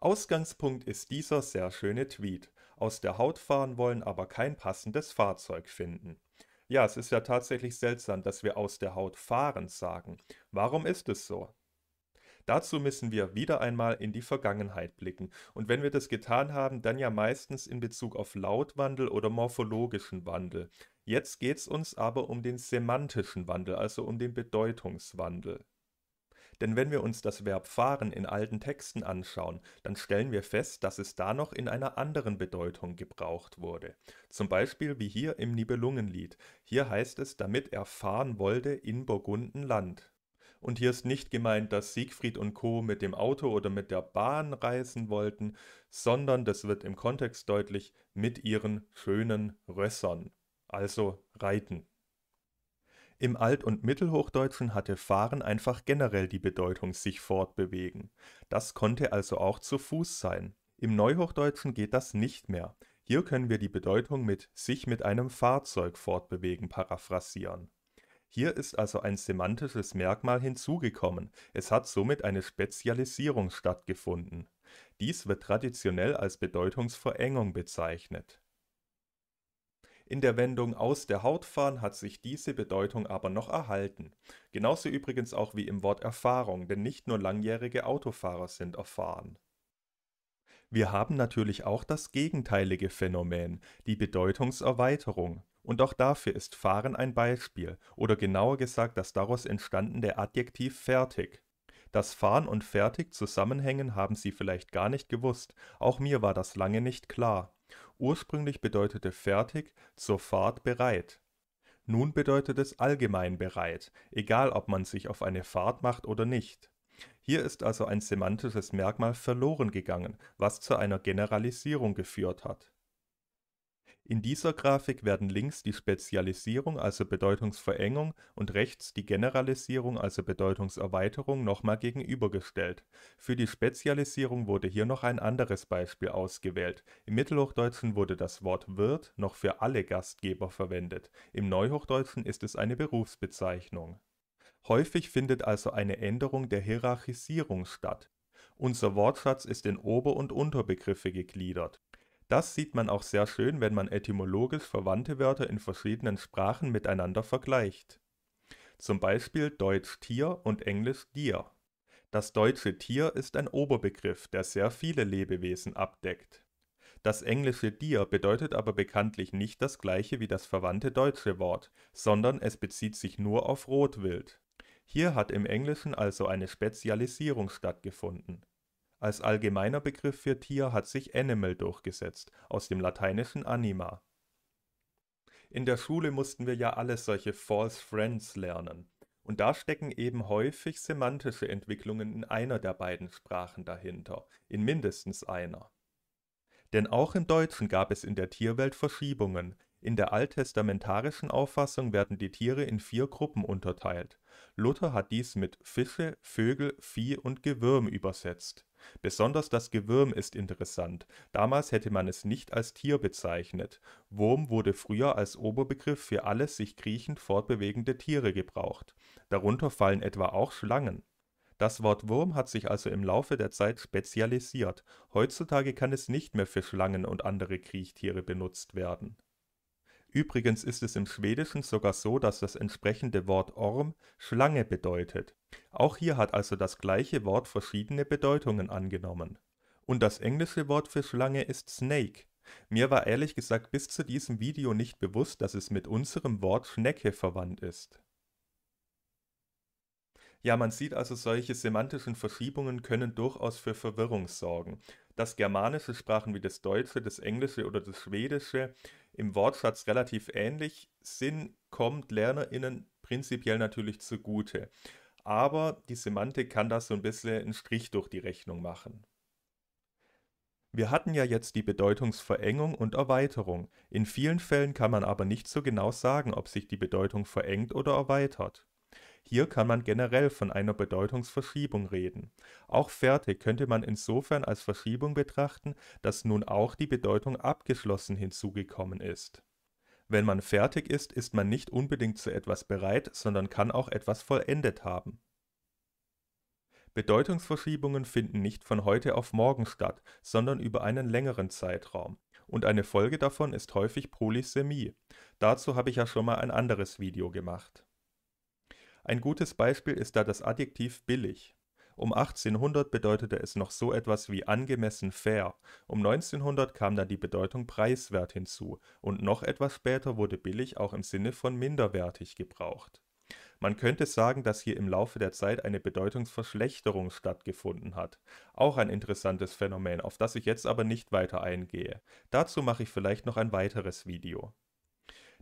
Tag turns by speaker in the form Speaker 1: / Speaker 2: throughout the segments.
Speaker 1: Ausgangspunkt ist dieser sehr schöne Tweet. Aus der Haut fahren wollen, aber kein passendes Fahrzeug finden. Ja, es ist ja tatsächlich seltsam, dass wir aus der Haut fahren sagen. Warum ist es so? Dazu müssen wir wieder einmal in die Vergangenheit blicken. Und wenn wir das getan haben, dann ja meistens in Bezug auf Lautwandel oder morphologischen Wandel. Jetzt geht es uns aber um den semantischen Wandel, also um den Bedeutungswandel. Denn wenn wir uns das Verb fahren in alten Texten anschauen, dann stellen wir fest, dass es da noch in einer anderen Bedeutung gebraucht wurde. Zum Beispiel wie hier im Nibelungenlied. Hier heißt es, damit er fahren wollte in Burgundenland. Und hier ist nicht gemeint, dass Siegfried und Co. mit dem Auto oder mit der Bahn reisen wollten, sondern, das wird im Kontext deutlich, mit ihren schönen Rössern, also reiten. Im Alt- und Mittelhochdeutschen hatte fahren einfach generell die Bedeutung sich fortbewegen. Das konnte also auch zu Fuß sein. Im Neuhochdeutschen geht das nicht mehr. Hier können wir die Bedeutung mit sich mit einem Fahrzeug fortbewegen paraphrasieren. Hier ist also ein semantisches Merkmal hinzugekommen, es hat somit eine Spezialisierung stattgefunden. Dies wird traditionell als Bedeutungsverengung bezeichnet in der Wendung aus der Haut fahren hat sich diese Bedeutung aber noch erhalten. Genauso übrigens auch wie im Wort Erfahrung, denn nicht nur langjährige Autofahrer sind erfahren. Wir haben natürlich auch das gegenteilige Phänomen, die Bedeutungserweiterung. Und auch dafür ist fahren ein Beispiel, oder genauer gesagt das daraus entstandene Adjektiv fertig. Dass fahren und fertig zusammenhängen, haben Sie vielleicht gar nicht gewusst, auch mir war das lange nicht klar. Ursprünglich bedeutete fertig zur Fahrt bereit. Nun bedeutet es allgemein bereit, egal ob man sich auf eine Fahrt macht oder nicht. Hier ist also ein semantisches Merkmal verloren gegangen, was zu einer Generalisierung geführt hat in dieser Grafik werden links die Spezialisierung also Bedeutungsverengung und rechts die Generalisierung also Bedeutungserweiterung nochmal gegenübergestellt. Für die Spezialisierung wurde hier noch ein anderes Beispiel ausgewählt. Im Mittelhochdeutschen wurde das Wort Wirt noch für alle Gastgeber verwendet, im Neuhochdeutschen ist es eine Berufsbezeichnung. Häufig findet also eine Änderung der Hierarchisierung statt. Unser Wortschatz ist in Ober und Unterbegriffe gegliedert das sieht man auch sehr schön, wenn man etymologisch verwandte Wörter in verschiedenen Sprachen miteinander vergleicht. Zum Beispiel deutsch Tier und englisch Deer. Das deutsche Tier ist ein Oberbegriff, der sehr viele Lebewesen abdeckt. Das englische Deer bedeutet aber bekanntlich nicht das gleiche wie das verwandte deutsche Wort, sondern es bezieht sich nur auf Rotwild. Hier hat im Englischen also eine Spezialisierung stattgefunden als allgemeiner Begriff für Tier hat sich animal durchgesetzt, aus dem lateinischen anima. In der Schule mussten wir ja alle solche False Friends lernen. Und da stecken eben häufig semantische Entwicklungen in einer der beiden Sprachen dahinter, in mindestens einer. Denn auch im Deutschen gab es in der Tierwelt Verschiebungen in der alttestamentarischen Auffassung werden die Tiere in vier Gruppen unterteilt. Luther hat dies mit Fische, Vögel, Vieh und Gewürm übersetzt. Besonders das Gewürm ist interessant, damals hätte man es nicht als Tier bezeichnet. Wurm wurde früher als Oberbegriff für alle sich kriechend fortbewegende Tiere gebraucht. Darunter fallen etwa auch Schlangen. Das Wort Wurm hat sich also im Laufe der Zeit spezialisiert, heutzutage kann es nicht mehr für Schlangen und andere Kriechtiere benutzt werden Übrigens ist es im Schwedischen sogar so, dass das entsprechende Wort Orm Schlange bedeutet. Auch hier hat also das gleiche Wort verschiedene Bedeutungen angenommen. Und das englische Wort für Schlange ist Snake. Mir war ehrlich gesagt bis zu diesem Video nicht bewusst, dass es mit unserem Wort Schnecke verwandt ist. Ja, man sieht also, solche semantischen Verschiebungen können durchaus für Verwirrung sorgen. Dass Germanische Sprachen wie das Deutsche, das Englische oder das Schwedische im Wortschatz relativ ähnlich. Sinn kommt LernerInnen prinzipiell natürlich zugute. Aber die Semantik kann das so ein bisschen einen Strich durch die Rechnung machen. Wir hatten ja jetzt die Bedeutungsverengung und Erweiterung. In vielen Fällen kann man aber nicht so genau sagen, ob sich die Bedeutung verengt oder erweitert. Hier kann man generell von einer Bedeutungsverschiebung reden. Auch fertig könnte man insofern als Verschiebung betrachten, dass nun auch die Bedeutung abgeschlossen hinzugekommen ist. Wenn man fertig ist, ist man nicht unbedingt zu etwas bereit, sondern kann auch etwas vollendet haben. Bedeutungsverschiebungen finden nicht von heute auf morgen statt, sondern über einen längeren Zeitraum. Und eine Folge davon ist häufig Polysemie. Dazu habe ich ja schon mal ein anderes Video gemacht. Ein gutes Beispiel ist da das Adjektiv billig. Um 1800 bedeutete es noch so etwas wie angemessen fair, um 1900 kam dann die Bedeutung preiswert hinzu und noch etwas später wurde billig auch im Sinne von minderwertig gebraucht. Man könnte sagen, dass hier im Laufe der Zeit eine Bedeutungsverschlechterung stattgefunden hat. Auch ein interessantes Phänomen, auf das ich jetzt aber nicht weiter eingehe. Dazu mache ich vielleicht noch ein weiteres Video.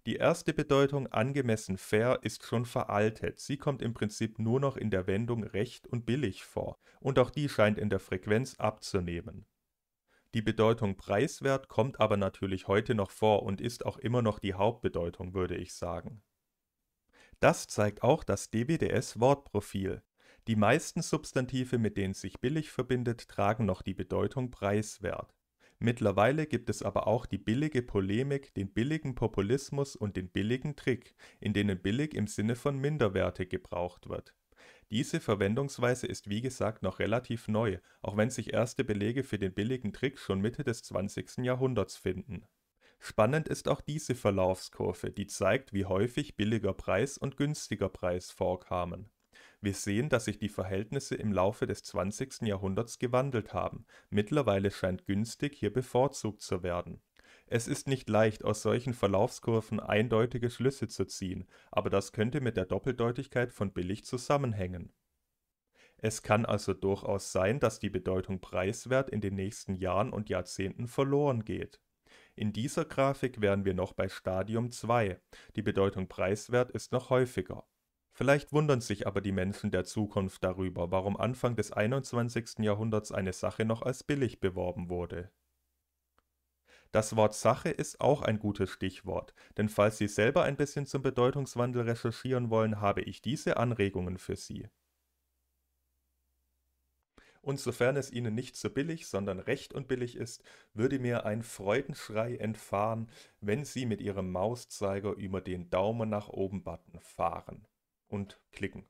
Speaker 1: Die erste Bedeutung „ angemessen fair “ist schon veraltet, sie kommt im Prinzip nur noch in der Wendung „ recht “und „ billig “vor, und auch die scheint in der Frequenz abzunehmen. Die Bedeutung „ preiswert “kommt aber natürlich heute noch vor und ist auch immer noch die Hauptbedeutung, würde ich sagen. Das zeigt auch das DBDS-Wortprofil: Die meisten Substantive, mit denen sich billig verbindet, tragen noch die Bedeutung „ preiswert Mittlerweile gibt es aber auch die billige Polemik, den billigen Populismus und den billigen Trick, in denen billig im Sinne von Minderwerte gebraucht wird. Diese Verwendungsweise ist wie gesagt noch relativ neu, auch wenn sich erste Belege für den billigen Trick schon Mitte des 20. Jahrhunderts finden. Spannend ist auch diese Verlaufskurve, die zeigt, wie häufig billiger Preis und günstiger Preis vorkamen wir sehen, dass sich die Verhältnisse im Laufe des 20. Jahrhunderts gewandelt haben, mittlerweile scheint günstig hier bevorzugt zu werden. Es ist nicht leicht, aus solchen Verlaufskurven eindeutige Schlüsse zu ziehen, aber das könnte mit der Doppeldeutigkeit von billig zusammenhängen. Es kann also durchaus sein, dass die Bedeutung preiswert in den nächsten Jahren und Jahrzehnten verloren geht. In dieser Grafik wären wir noch bei Stadium 2. Die Bedeutung preiswert ist noch häufiger. Vielleicht wundern sich aber die Menschen der Zukunft darüber, warum Anfang des 21. Jahrhunderts eine Sache noch als billig beworben wurde. Das Wort Sache ist auch ein gutes Stichwort, denn falls Sie selber ein bisschen zum Bedeutungswandel recherchieren wollen, habe ich diese Anregungen für Sie. Und sofern es Ihnen nicht so billig, sondern recht und billig ist, würde mir ein Freudenschrei entfahren, wenn Sie mit Ihrem Mauszeiger über den Daumen nach oben Button fahren und klicken.